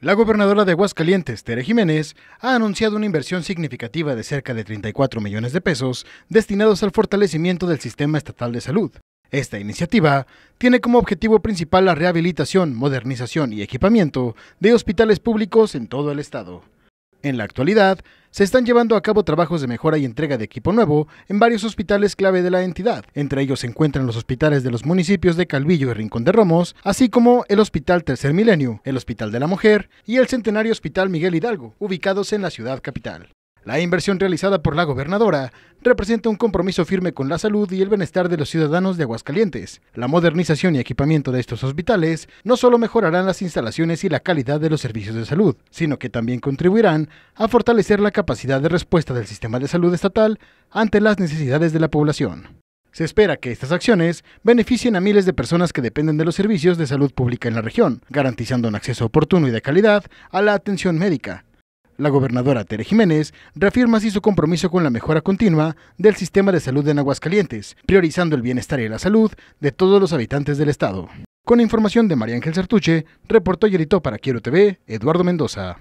La gobernadora de Aguascalientes, Tere Jiménez, ha anunciado una inversión significativa de cerca de 34 millones de pesos destinados al fortalecimiento del sistema estatal de salud. Esta iniciativa tiene como objetivo principal la rehabilitación, modernización y equipamiento de hospitales públicos en todo el estado. En la actualidad, se están llevando a cabo trabajos de mejora y entrega de equipo nuevo en varios hospitales clave de la entidad. Entre ellos se encuentran los hospitales de los municipios de Calvillo y Rincón de Romos, así como el Hospital Tercer Milenio, el Hospital de la Mujer y el Centenario Hospital Miguel Hidalgo, ubicados en la ciudad capital. La inversión realizada por la gobernadora representa un compromiso firme con la salud y el bienestar de los ciudadanos de Aguascalientes. La modernización y equipamiento de estos hospitales no solo mejorarán las instalaciones y la calidad de los servicios de salud, sino que también contribuirán a fortalecer la capacidad de respuesta del sistema de salud estatal ante las necesidades de la población. Se espera que estas acciones beneficien a miles de personas que dependen de los servicios de salud pública en la región, garantizando un acceso oportuno y de calidad a la atención médica, la gobernadora Tere Jiménez reafirma así su compromiso con la mejora continua del sistema de salud en Aguascalientes, priorizando el bienestar y la salud de todos los habitantes del estado. Con información de María Ángel Sartuche, reportó y editó para Quiero TV, Eduardo Mendoza.